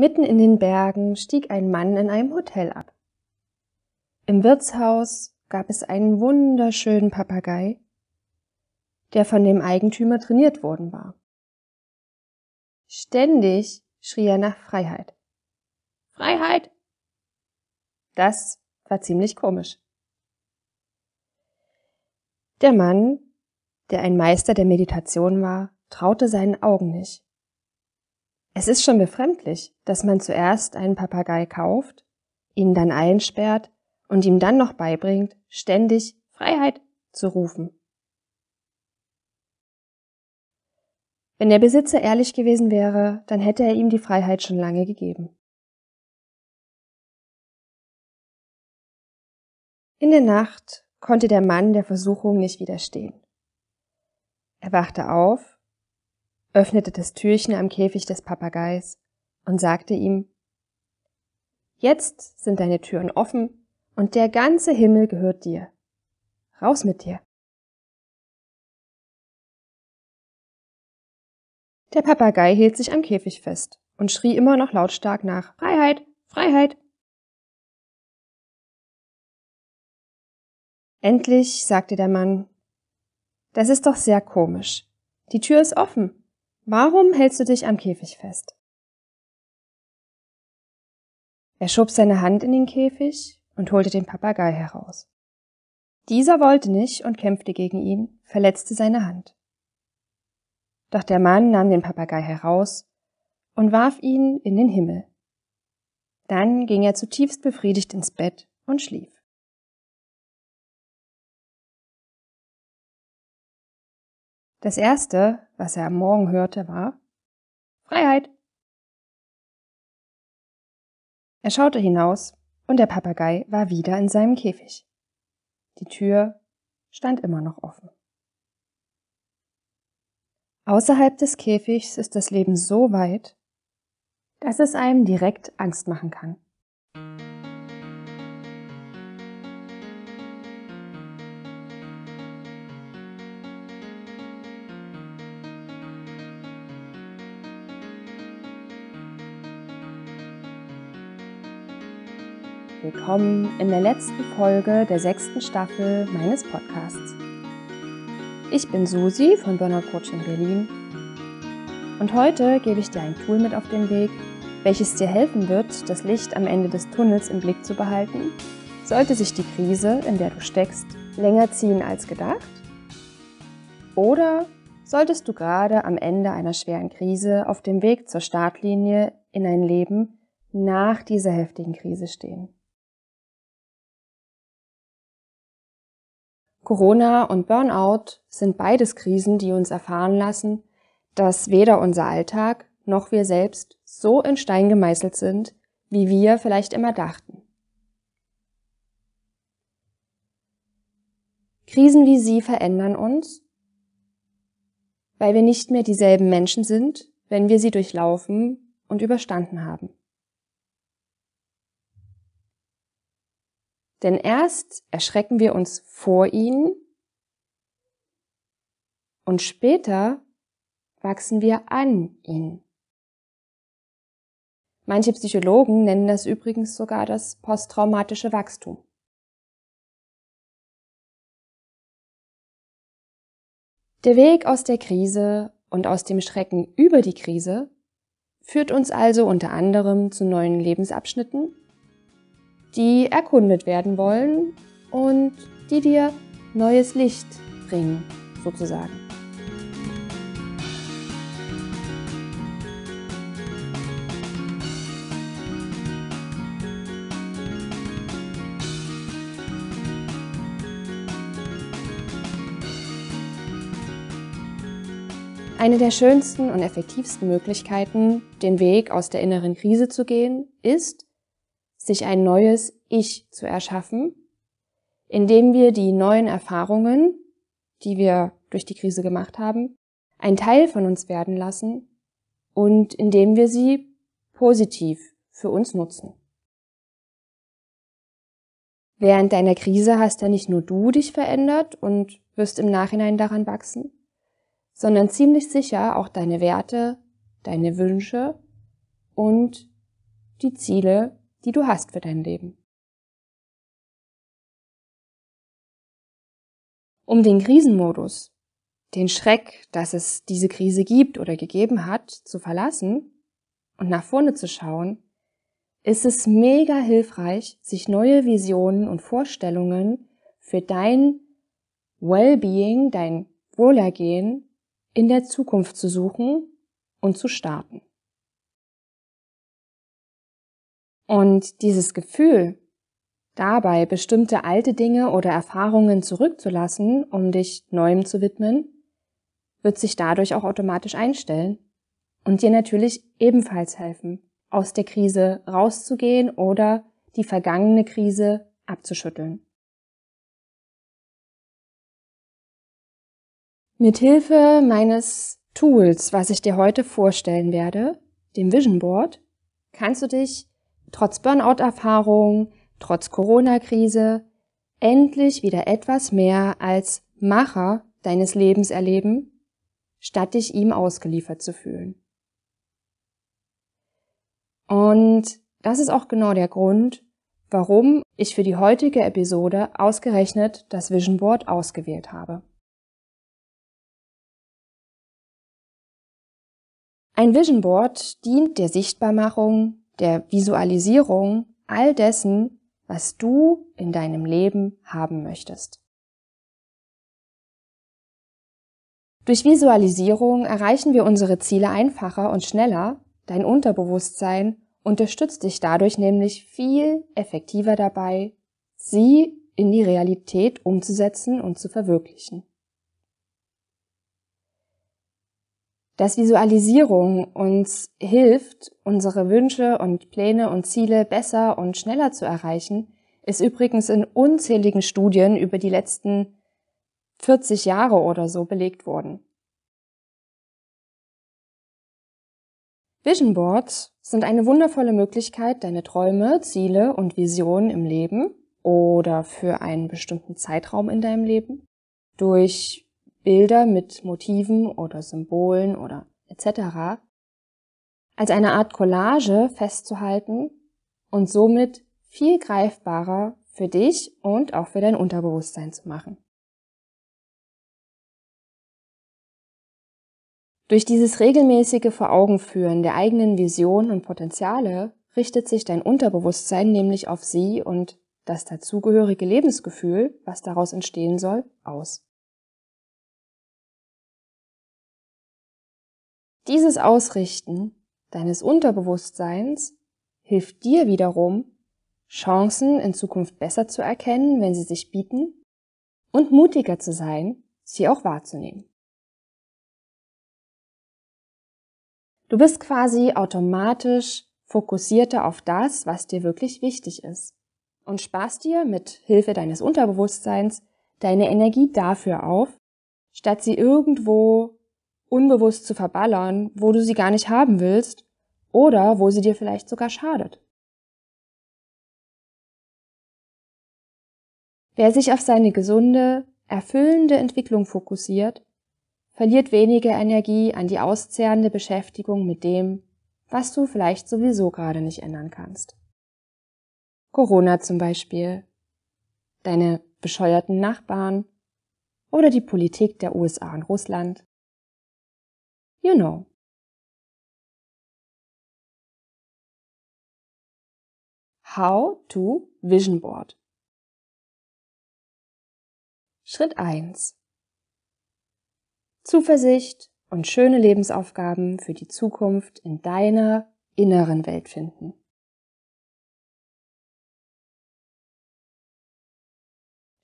Mitten in den Bergen stieg ein Mann in einem Hotel ab. Im Wirtshaus gab es einen wunderschönen Papagei, der von dem Eigentümer trainiert worden war. Ständig schrie er nach Freiheit. Freiheit! Das war ziemlich komisch. Der Mann, der ein Meister der Meditation war, traute seinen Augen nicht. Es ist schon befremdlich, dass man zuerst einen Papagei kauft, ihn dann einsperrt und ihm dann noch beibringt, ständig Freiheit zu rufen. Wenn der Besitzer ehrlich gewesen wäre, dann hätte er ihm die Freiheit schon lange gegeben. In der Nacht konnte der Mann der Versuchung nicht widerstehen. Er wachte auf öffnete das Türchen am Käfig des Papageis und sagte ihm Jetzt sind deine Türen offen und der ganze Himmel gehört dir. Raus mit dir. Der Papagei hielt sich am Käfig fest und schrie immer noch lautstark nach Freiheit, Freiheit. Endlich sagte der Mann, das ist doch sehr komisch. Die Tür ist offen Warum hältst du dich am Käfig fest? Er schob seine Hand in den Käfig und holte den Papagei heraus. Dieser wollte nicht und kämpfte gegen ihn, verletzte seine Hand. Doch der Mann nahm den Papagei heraus und warf ihn in den Himmel. Dann ging er zutiefst befriedigt ins Bett und schlief. Das erste, was er am Morgen hörte, war Freiheit. Er schaute hinaus und der Papagei war wieder in seinem Käfig. Die Tür stand immer noch offen. Außerhalb des Käfigs ist das Leben so weit, dass es einem direkt Angst machen kann. willkommen in der letzten Folge der sechsten Staffel meines Podcasts. Ich bin Susi von Burnout Coaching Berlin und heute gebe ich dir ein Tool mit auf den Weg, welches dir helfen wird, das Licht am Ende des Tunnels im Blick zu behalten, sollte sich die Krise, in der du steckst, länger ziehen als gedacht oder solltest du gerade am Ende einer schweren Krise auf dem Weg zur Startlinie in ein Leben nach dieser heftigen Krise stehen. Corona und Burnout sind beides Krisen, die uns erfahren lassen, dass weder unser Alltag noch wir selbst so in Stein gemeißelt sind, wie wir vielleicht immer dachten. Krisen wie sie verändern uns, weil wir nicht mehr dieselben Menschen sind, wenn wir sie durchlaufen und überstanden haben. Denn erst erschrecken wir uns vor ihnen und später wachsen wir an ihnen. Manche Psychologen nennen das übrigens sogar das posttraumatische Wachstum. Der Weg aus der Krise und aus dem Schrecken über die Krise führt uns also unter anderem zu neuen Lebensabschnitten die erkundet werden wollen und die dir neues Licht bringen, sozusagen. Eine der schönsten und effektivsten Möglichkeiten, den Weg aus der inneren Krise zu gehen, ist, sich ein neues Ich zu erschaffen, indem wir die neuen Erfahrungen, die wir durch die Krise gemacht haben, ein Teil von uns werden lassen und indem wir sie positiv für uns nutzen. Während deiner Krise hast ja nicht nur du dich verändert und wirst im Nachhinein daran wachsen, sondern ziemlich sicher auch deine Werte, deine Wünsche und die Ziele, die du hast für dein Leben. Um den Krisenmodus, den Schreck, dass es diese Krise gibt oder gegeben hat, zu verlassen und nach vorne zu schauen, ist es mega hilfreich, sich neue Visionen und Vorstellungen für dein Wellbeing, dein Wohlergehen in der Zukunft zu suchen und zu starten. Und dieses Gefühl, dabei bestimmte alte Dinge oder Erfahrungen zurückzulassen, um dich neuem zu widmen, wird sich dadurch auch automatisch einstellen und dir natürlich ebenfalls helfen, aus der Krise rauszugehen oder die vergangene Krise abzuschütteln. Mithilfe meines Tools, was ich dir heute vorstellen werde, dem Vision Board, kannst du dich trotz Burnout-Erfahrung, trotz Corona-Krise, endlich wieder etwas mehr als Macher deines Lebens erleben, statt dich ihm ausgeliefert zu fühlen. Und das ist auch genau der Grund, warum ich für die heutige Episode ausgerechnet das Vision Board ausgewählt habe. Ein Vision Board dient der Sichtbarmachung der Visualisierung all dessen, was du in deinem Leben haben möchtest. Durch Visualisierung erreichen wir unsere Ziele einfacher und schneller. Dein Unterbewusstsein unterstützt dich dadurch nämlich viel effektiver dabei, sie in die Realität umzusetzen und zu verwirklichen. dass Visualisierung uns hilft, unsere Wünsche und Pläne und Ziele besser und schneller zu erreichen, ist übrigens in unzähligen Studien über die letzten 40 Jahre oder so belegt worden. Vision Boards sind eine wundervolle Möglichkeit, deine Träume, Ziele und Visionen im Leben oder für einen bestimmten Zeitraum in deinem Leben durch Bilder mit Motiven oder Symbolen oder etc. als eine Art Collage festzuhalten und somit viel greifbarer für dich und auch für dein Unterbewusstsein zu machen. Durch dieses regelmäßige Vor Augen führen der eigenen Vision und Potenziale richtet sich dein Unterbewusstsein nämlich auf sie und das dazugehörige Lebensgefühl, was daraus entstehen soll, aus. Dieses Ausrichten deines Unterbewusstseins hilft dir wiederum, Chancen in Zukunft besser zu erkennen, wenn sie sich bieten, und mutiger zu sein, sie auch wahrzunehmen. Du bist quasi automatisch fokussierter auf das, was dir wirklich wichtig ist und sparst dir mit Hilfe deines Unterbewusstseins deine Energie dafür auf, statt sie irgendwo unbewusst zu verballern, wo du sie gar nicht haben willst oder wo sie dir vielleicht sogar schadet. Wer sich auf seine gesunde, erfüllende Entwicklung fokussiert, verliert weniger Energie an die auszehrende Beschäftigung mit dem, was du vielleicht sowieso gerade nicht ändern kannst. Corona zum Beispiel, deine bescheuerten Nachbarn oder die Politik der USA und Russland you know. How to Vision Board. Schritt 1. Zuversicht und schöne Lebensaufgaben für die Zukunft in deiner inneren Welt finden.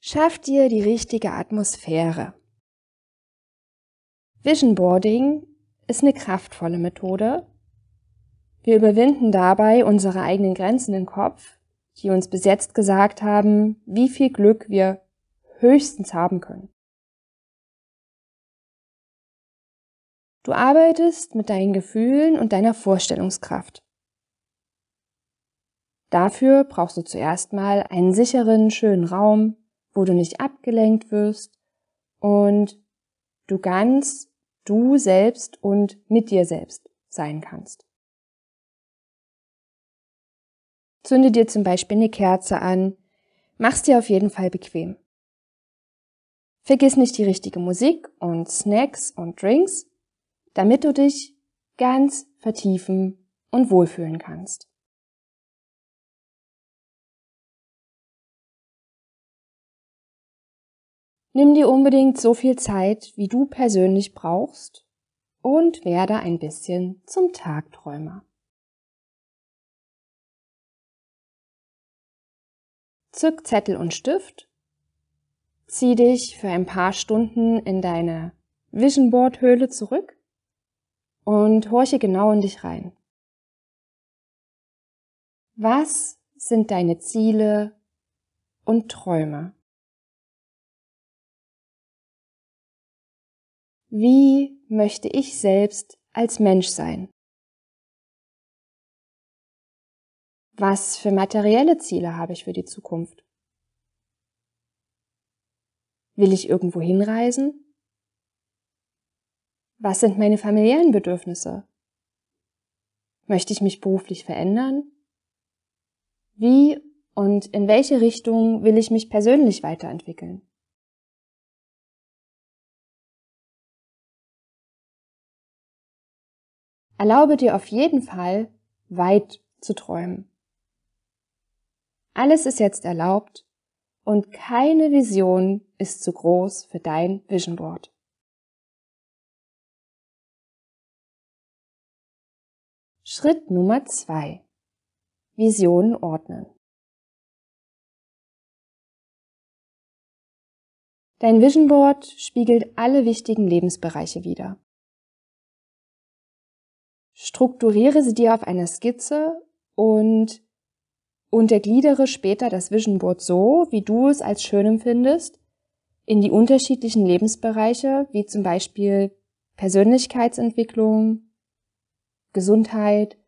Schaff dir die richtige Atmosphäre. Vision Boarding ist eine kraftvolle Methode. Wir überwinden dabei unsere eigenen Grenzen im Kopf, die uns bis jetzt gesagt haben, wie viel Glück wir höchstens haben können. Du arbeitest mit deinen Gefühlen und deiner Vorstellungskraft. Dafür brauchst du zuerst mal einen sicheren, schönen Raum, wo du nicht abgelenkt wirst und du ganz du selbst und mit dir selbst sein kannst. Zünde dir zum Beispiel eine Kerze an, mach's dir auf jeden Fall bequem. Vergiss nicht die richtige Musik und Snacks und Drinks, damit du dich ganz vertiefen und wohlfühlen kannst. Nimm dir unbedingt so viel Zeit, wie du persönlich brauchst und werde ein bisschen zum Tagträumer. Zück Zettel und Stift, zieh dich für ein paar Stunden in deine Vision Board Höhle zurück und horche genau in dich rein. Was sind deine Ziele und Träume? Wie möchte ich selbst als Mensch sein? Was für materielle Ziele habe ich für die Zukunft? Will ich irgendwo hinreisen? Was sind meine familiären Bedürfnisse? Möchte ich mich beruflich verändern? Wie und in welche Richtung will ich mich persönlich weiterentwickeln? Erlaube dir auf jeden Fall, weit zu träumen. Alles ist jetzt erlaubt und keine Vision ist zu groß für dein Vision Board. Schritt Nummer zwei: Visionen ordnen. Dein Vision Board spiegelt alle wichtigen Lebensbereiche wider strukturiere sie dir auf einer Skizze und untergliedere später das Vision Board so, wie du es als schön empfindest, in die unterschiedlichen Lebensbereiche, wie zum Beispiel Persönlichkeitsentwicklung, Gesundheit,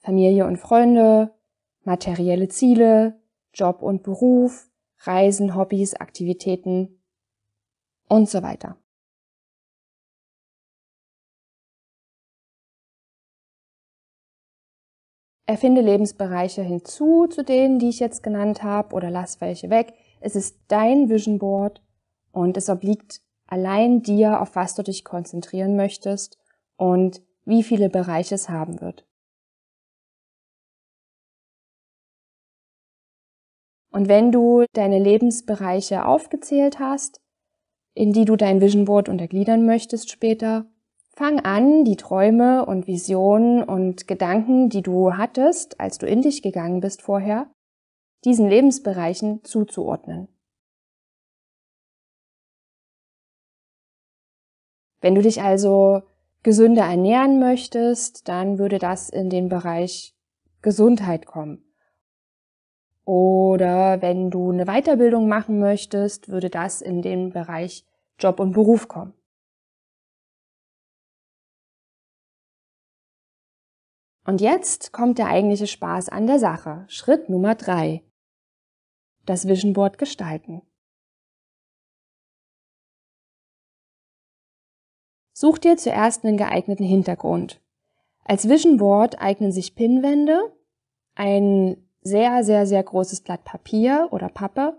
Familie und Freunde, materielle Ziele, Job und Beruf, Reisen, Hobbys, Aktivitäten und so weiter. Erfinde Lebensbereiche hinzu zu denen, die ich jetzt genannt habe, oder lass welche weg. Es ist dein Vision Board und es obliegt allein dir, auf was du dich konzentrieren möchtest und wie viele Bereiche es haben wird. Und wenn du deine Lebensbereiche aufgezählt hast, in die du dein Vision Board untergliedern möchtest später, Fang an, die Träume und Visionen und Gedanken, die du hattest, als du in dich gegangen bist vorher, diesen Lebensbereichen zuzuordnen. Wenn du dich also gesünder ernähren möchtest, dann würde das in den Bereich Gesundheit kommen. Oder wenn du eine Weiterbildung machen möchtest, würde das in den Bereich Job und Beruf kommen. Und jetzt kommt der eigentliche Spaß an der Sache. Schritt Nummer drei: Das Vision Board gestalten. Such dir zuerst einen geeigneten Hintergrund. Als Vision Board eignen sich Pinnwände, ein sehr, sehr, sehr großes Blatt Papier oder Pappe.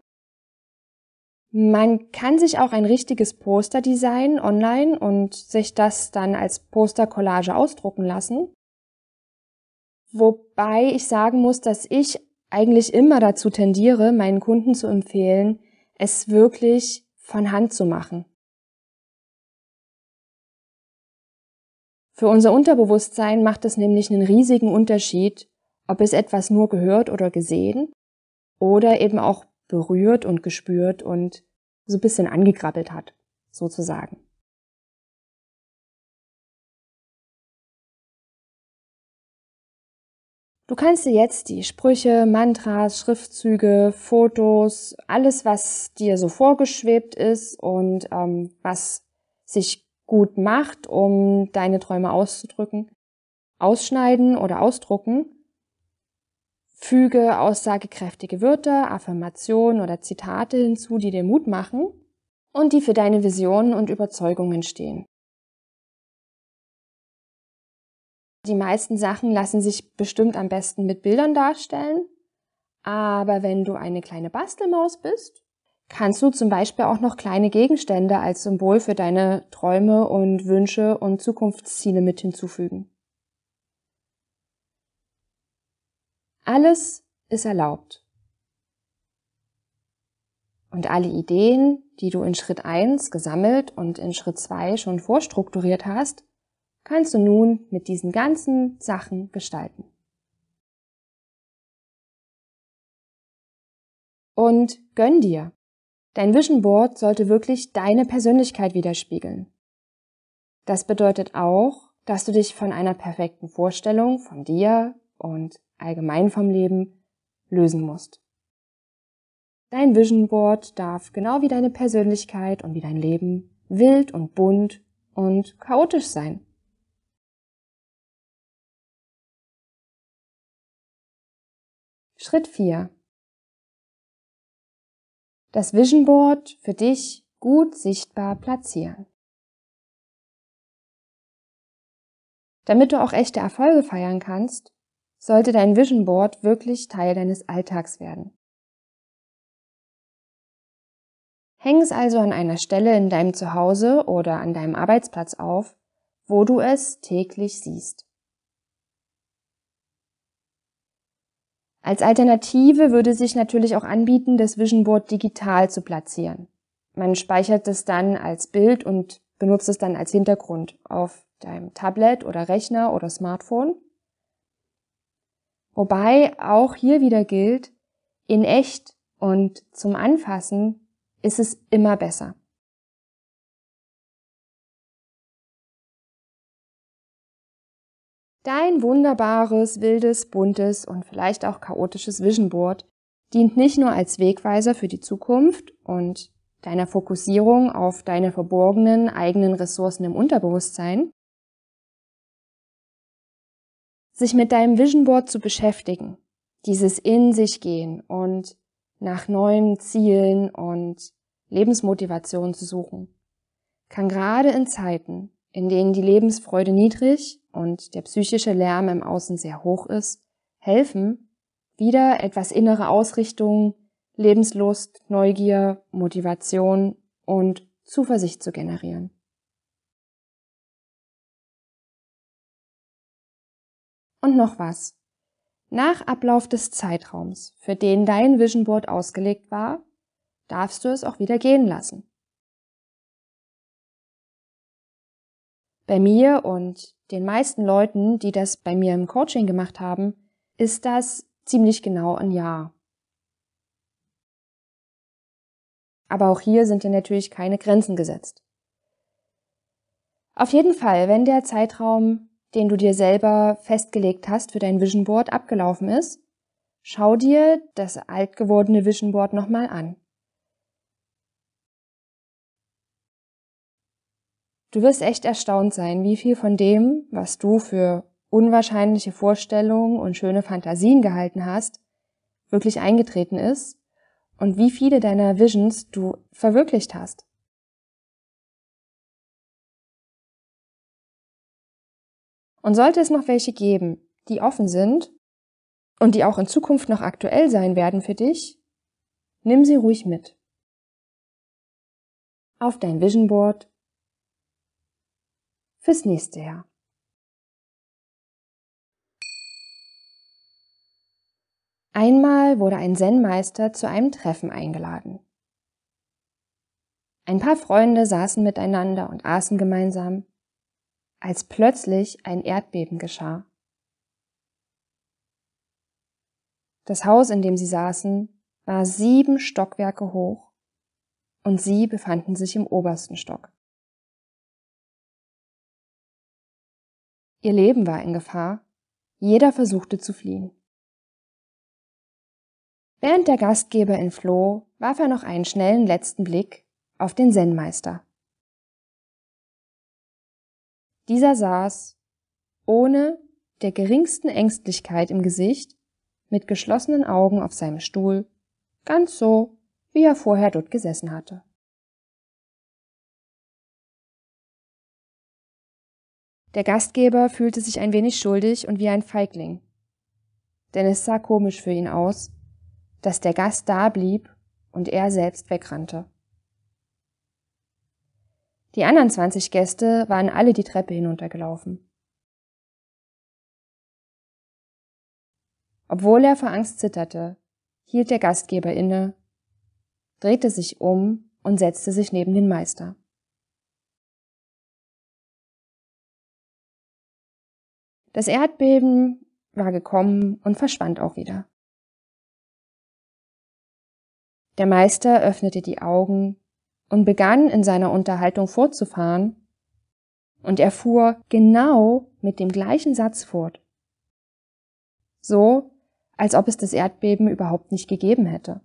Man kann sich auch ein richtiges Poster designen online und sich das dann als Poster-Collage ausdrucken lassen. Wobei ich sagen muss, dass ich eigentlich immer dazu tendiere, meinen Kunden zu empfehlen, es wirklich von Hand zu machen. Für unser Unterbewusstsein macht es nämlich einen riesigen Unterschied, ob es etwas nur gehört oder gesehen oder eben auch berührt und gespürt und so ein bisschen angekrabbelt hat, sozusagen. Du kannst dir jetzt die Sprüche, Mantras, Schriftzüge, Fotos, alles, was dir so vorgeschwebt ist und ähm, was sich gut macht, um deine Träume auszudrücken, ausschneiden oder ausdrucken. Füge aussagekräftige Wörter, Affirmationen oder Zitate hinzu, die dir Mut machen und die für deine Visionen und Überzeugungen stehen. Die meisten Sachen lassen sich bestimmt am besten mit Bildern darstellen. Aber wenn du eine kleine Bastelmaus bist, kannst du zum Beispiel auch noch kleine Gegenstände als Symbol für deine Träume und Wünsche und Zukunftsziele mit hinzufügen. Alles ist erlaubt. Und alle Ideen, die du in Schritt 1 gesammelt und in Schritt 2 schon vorstrukturiert hast, kannst du nun mit diesen ganzen Sachen gestalten. Und gönn dir. Dein Vision Board sollte wirklich deine Persönlichkeit widerspiegeln. Das bedeutet auch, dass du dich von einer perfekten Vorstellung von dir und allgemein vom Leben lösen musst. Dein Vision Board darf genau wie deine Persönlichkeit und wie dein Leben wild und bunt und chaotisch sein. Schritt 4. Das Vision Board für dich gut sichtbar platzieren. Damit du auch echte Erfolge feiern kannst, sollte dein Vision Board wirklich Teil deines Alltags werden. Häng es also an einer Stelle in deinem Zuhause oder an deinem Arbeitsplatz auf, wo du es täglich siehst. Als Alternative würde sich natürlich auch anbieten, das Vision Board digital zu platzieren. Man speichert es dann als Bild und benutzt es dann als Hintergrund auf deinem Tablet oder Rechner oder Smartphone. Wobei auch hier wieder gilt, in echt und zum Anfassen ist es immer besser. Dein wunderbares, wildes, buntes und vielleicht auch chaotisches Vision Board dient nicht nur als Wegweiser für die Zukunft und deiner Fokussierung auf deine verborgenen eigenen Ressourcen im Unterbewusstsein, sich mit deinem Vision Board zu beschäftigen, dieses in sich gehen und nach neuen Zielen und Lebensmotivation zu suchen, kann gerade in Zeiten, in denen die Lebensfreude niedrig und der psychische Lärm im Außen sehr hoch ist, helfen, wieder etwas innere Ausrichtung, Lebenslust, Neugier, Motivation und Zuversicht zu generieren. Und noch was. Nach Ablauf des Zeitraums, für den dein Vision Board ausgelegt war, darfst du es auch wieder gehen lassen. Bei mir und den meisten Leuten, die das bei mir im Coaching gemacht haben, ist das ziemlich genau ein Jahr. Aber auch hier sind ja natürlich keine Grenzen gesetzt. Auf jeden Fall, wenn der Zeitraum, den du dir selber festgelegt hast für dein Vision Board abgelaufen ist, schau dir das alt gewordene Vision Board nochmal an. Du wirst echt erstaunt sein, wie viel von dem, was du für unwahrscheinliche Vorstellungen und schöne Fantasien gehalten hast, wirklich eingetreten ist und wie viele deiner Visions du verwirklicht hast. Und sollte es noch welche geben, die offen sind und die auch in Zukunft noch aktuell sein werden für dich, nimm sie ruhig mit. Auf dein Vision Board fürs nächste Jahr. Einmal wurde ein Zen-Meister zu einem Treffen eingeladen. Ein paar Freunde saßen miteinander und aßen gemeinsam, als plötzlich ein Erdbeben geschah. Das Haus, in dem sie saßen, war sieben Stockwerke hoch und sie befanden sich im obersten Stock. Ihr Leben war in Gefahr. Jeder versuchte zu fliehen. Während der Gastgeber entfloh, warf er noch einen schnellen letzten Blick auf den Zen-Meister. Dieser saß, ohne der geringsten Ängstlichkeit im Gesicht, mit geschlossenen Augen auf seinem Stuhl, ganz so, wie er vorher dort gesessen hatte. Der Gastgeber fühlte sich ein wenig schuldig und wie ein Feigling. Denn es sah komisch für ihn aus, dass der Gast da blieb und er selbst wegrannte. Die anderen 20 Gäste waren alle die Treppe hinuntergelaufen. Obwohl er vor Angst zitterte, hielt der Gastgeber inne, drehte sich um und setzte sich neben den Meister. Das Erdbeben war gekommen und verschwand auch wieder. Der Meister öffnete die Augen und begann in seiner Unterhaltung fortzufahren, und er fuhr genau mit dem gleichen Satz fort. So, als ob es das Erdbeben überhaupt nicht gegeben hätte.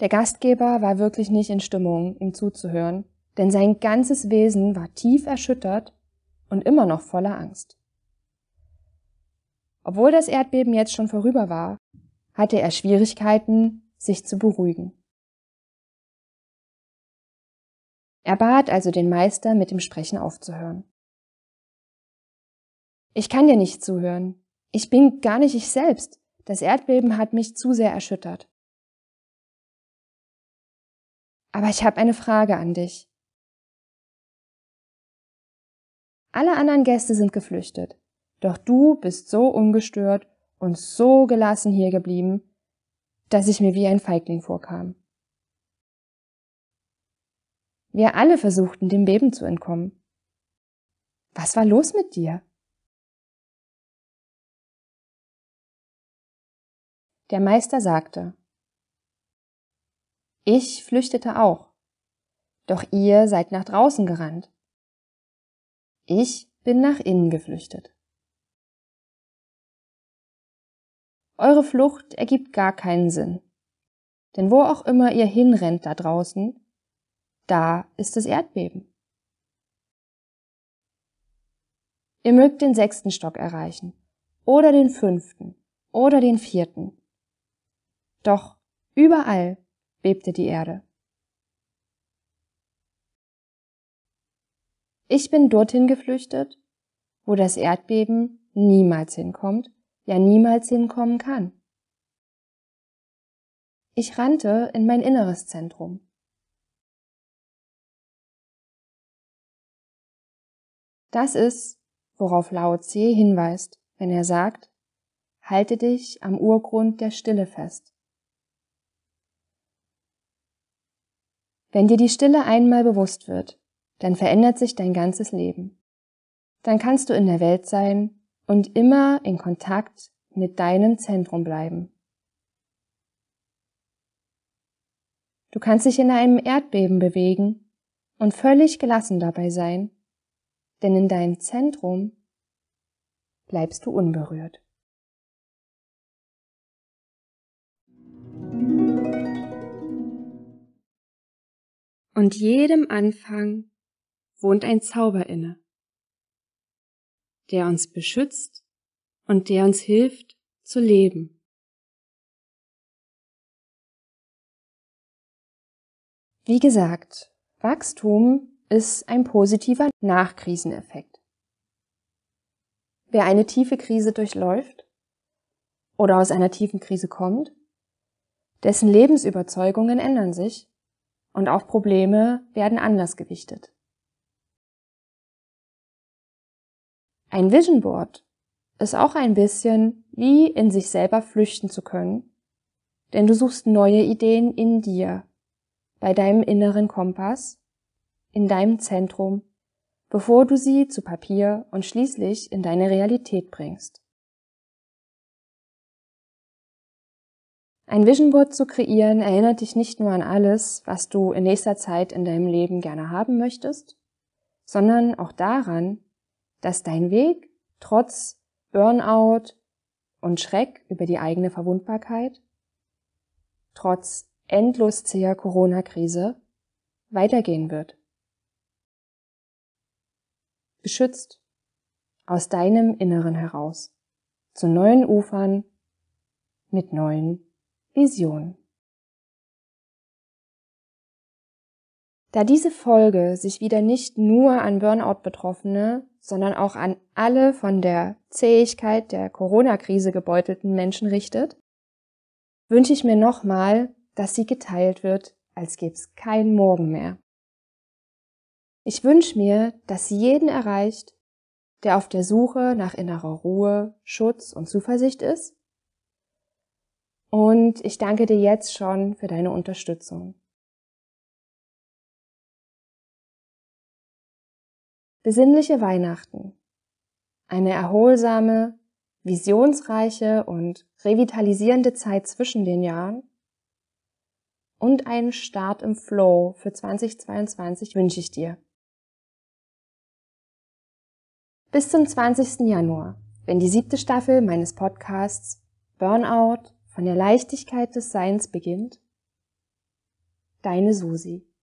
Der Gastgeber war wirklich nicht in Stimmung, ihm zuzuhören, denn sein ganzes Wesen war tief erschüttert und immer noch voller Angst. Obwohl das Erdbeben jetzt schon vorüber war, hatte er Schwierigkeiten, sich zu beruhigen. Er bat also den Meister, mit dem Sprechen aufzuhören. Ich kann dir nicht zuhören. Ich bin gar nicht ich selbst. Das Erdbeben hat mich zu sehr erschüttert. Aber ich habe eine Frage an dich. Alle anderen Gäste sind geflüchtet. Doch du bist so ungestört und so gelassen hier geblieben, dass ich mir wie ein Feigling vorkam. Wir alle versuchten, dem Beben zu entkommen. Was war los mit dir? Der Meister sagte, Ich flüchtete auch, doch ihr seid nach draußen gerannt. Ich bin nach innen geflüchtet. Eure Flucht ergibt gar keinen Sinn. Denn wo auch immer ihr hinrennt da draußen, da ist das Erdbeben. Ihr mögt den sechsten Stock erreichen oder den fünften oder den vierten. Doch überall bebte die Erde. Ich bin dorthin geflüchtet, wo das Erdbeben niemals hinkommt, ja niemals hinkommen kann. Ich rannte in mein inneres Zentrum. Das ist, worauf Lao Tse hinweist, wenn er sagt, halte dich am Urgrund der Stille fest. Wenn dir die Stille einmal bewusst wird, dann verändert sich dein ganzes Leben. Dann kannst du in der Welt sein und immer in Kontakt mit deinem Zentrum bleiben. Du kannst dich in einem Erdbeben bewegen und völlig gelassen dabei sein, denn in deinem Zentrum bleibst du unberührt. Und jedem Anfang wohnt ein Zauber inne, der uns beschützt und der uns hilft zu leben. Wie gesagt, Wachstum ist ein positiver Nachkriseneffekt. Wer eine tiefe Krise durchläuft oder aus einer tiefen Krise kommt, dessen Lebensüberzeugungen ändern sich und auch Probleme werden anders gewichtet. Ein Vision Board ist auch ein bisschen wie in sich selber flüchten zu können, denn du suchst neue Ideen in dir, bei deinem inneren Kompass, in deinem Zentrum, bevor du sie zu Papier und schließlich in deine Realität bringst. Ein Vision Board zu kreieren erinnert dich nicht nur an alles, was du in nächster Zeit in deinem Leben gerne haben möchtest, sondern auch daran, dass dein Weg trotz Burnout und Schreck über die eigene Verwundbarkeit, trotz endlos zäher Corona-Krise weitergehen wird. Beschützt aus deinem Inneren heraus zu neuen Ufern mit neuen Visionen. Da diese Folge sich wieder nicht nur an Burnout-Betroffene, sondern auch an alle von der Zähigkeit der Corona-Krise gebeutelten Menschen richtet, wünsche ich mir nochmal, dass sie geteilt wird, als gäbe es keinen Morgen mehr. Ich wünsche mir, dass sie jeden erreicht, der auf der Suche nach innerer Ruhe, Schutz und Zuversicht ist. Und ich danke dir jetzt schon für deine Unterstützung. Besinnliche Weihnachten. Eine erholsame, visionsreiche und revitalisierende Zeit zwischen den Jahren und einen Start im Flow für 2022 wünsche ich dir. Bis zum 20. Januar, wenn die siebte Staffel meines Podcasts Burnout von der Leichtigkeit des Seins beginnt, deine Susi.